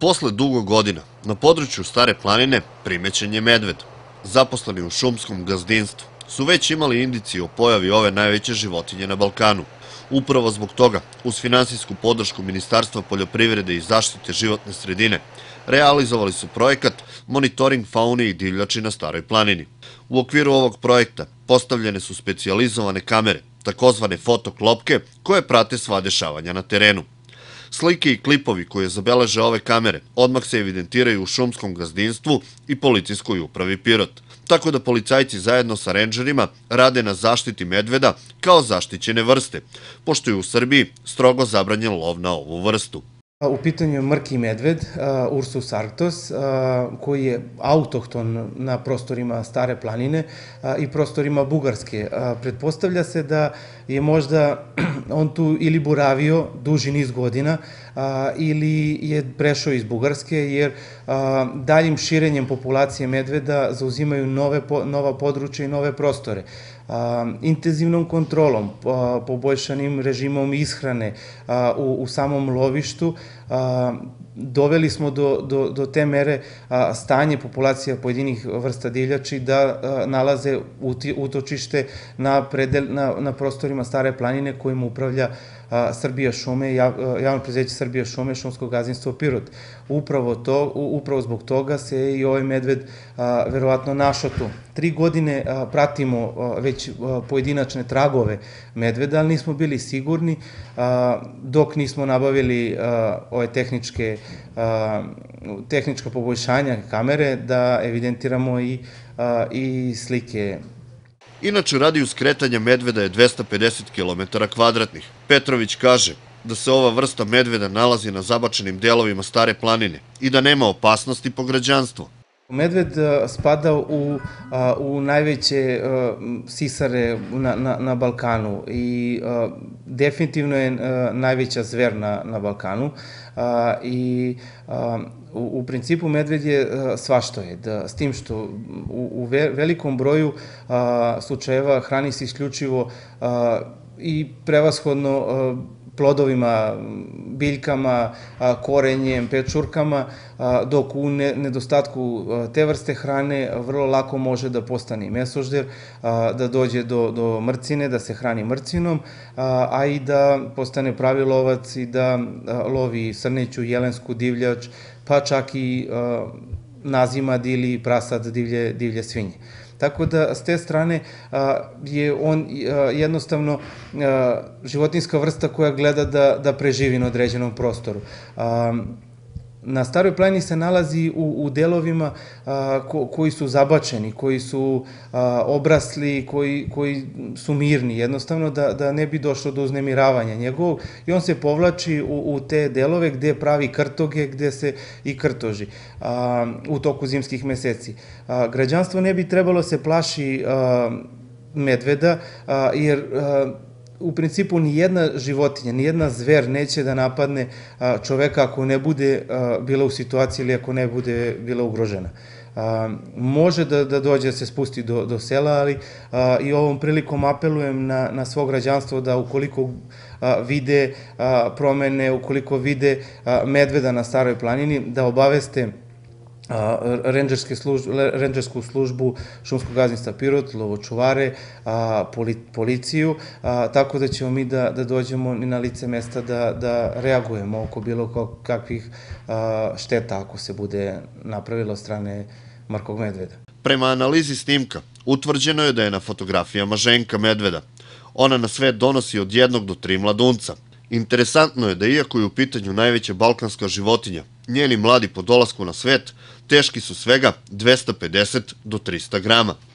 Posle dugo godina na području Stare planine primećen je medved. Zaposleni u šumskom gazdinstvu su već imali indicije o pojavi ove najveće životinje na Balkanu. Upravo zbog toga, uz finansijsku podršku Ministarstva poljoprivrede i zaštite životne sredine, realizovali su projekat Monitoring faune i divljači na Staroj planini. U okviru ovog projekta postavljene su specializovane kamere, takozvane fotoklopke, koje prate sva dešavanja na terenu. Slike i klipovi koje zabeleže ove kamere odmah se evidentiraju u šumskom gazdinstvu i policijskoj upravi Pirot. Tako da policajci zajedno sa renđerima rade na zaštiti medveda kao zaštićene vrste, pošto je u Srbiji strogo zabranjen lov na ovu vrstu. U pitanju je Mrki Medved, Ursus Arctos, koji je autohton na prostorima Stare planine i prostorima Bugarske. Pretpostavlja se da je možda on tu ili boravio duži niz godina ili je prešao iz Bugarske, jer daljim širenjem populacije medveda zauzimaju nove, nova područja i nove prostore. Intenzivnom kontrolom, poboljšanim režimom ishrane u, u samom lovištu, a, doveli smo do, do, do te mere a, stanje populacija pojedinih vrsta divljači da a, nalaze uti, utočište na, predel, na, na prostorima stare planine kojima upravlja a, a, Srbija šume, javno prezeće Srbija šume, šumsko gazinstvo Pirot. Upravo, to, upravo zbog toga se i ovaj medved verovatno našao tu. Tri godine pratimo već pojedinačne tragove medveda, ali nismo bili sigurni dok nismo nabavili ove tehničke, tehnička poboljšanja kamere da evidentiramo i, slike i slike Inače, radiju kretanja medveda je 250 km kvadratnih. Petrović kaže da se ova vrsta medveda nalazi na zabačenim delovima stare planine i da nema opasnosti po građanstvo. Medved spada u, u najveće sisare na, na, na Balkanu i definitivno je najveća zver na, na Balkanu i u, u principu medved je svašto je, da, s tim što u, u velikom broju slučajeva hrani se isključivo i prevashodno plodovima, biljkama, korenjem, pečurkama, dok u nedostatku te vrste hrane vrlo lako može da postane mesožder, da dođe do, do mrcine, da se hrani mrcinom, a i da postane pravi lovac i da lovi srneću, jelensku divljač, pa čak i nazimad ili prasad divlje, divlje svinje. Tako da, s te strane, je on jednostavno životinska vrsta koja gleda da, da preživi na određenom prostoru. Na Staroj planini se nalazi u, u delovima a, ko, koji su zabačeni, koji su a, obrasli, koji, koji su mirni, jednostavno da, da ne bi došlo do uznemiravanja njegovog i on se povlači u, u te delove gde pravi krtoge, gde se i krtoži a, u toku zimskih meseci. A, građanstvo ne bi trebalo se plaši a, medveda, a, jer a, u principu ni jedna životinja, ni jedna zver neće da napadne čoveka ako ne bude bila u situaciji ili ako ne bude bila ugrožena. A, može da, da dođe da se spusti do, do sela, ali a, i ovom prilikom apelujem na, na svo građanstvo da ukoliko a, vide a, promene, ukoliko vide a, medveda na staroj planini, da obaveste renđerske službu, renđersku službu šumskog gazdinstva Pirot, lovočuvare, a, poli, policiju, a, tako da ćemo mi da, da dođemo na lice mesta da, da reagujemo oko bilo kakvih a, šteta ako se bude napravilo od strane Markog Medveda. Prema analizi snimka, utvrđeno je da je na fotografijama ženka Medveda. Ona na sve donosi od jednog do tri mladunca – Interesantno je da iako je u pitanju najveća balkanska životinja, njeni mladi po dolasku na svet teški su svega 250 do 300 grama.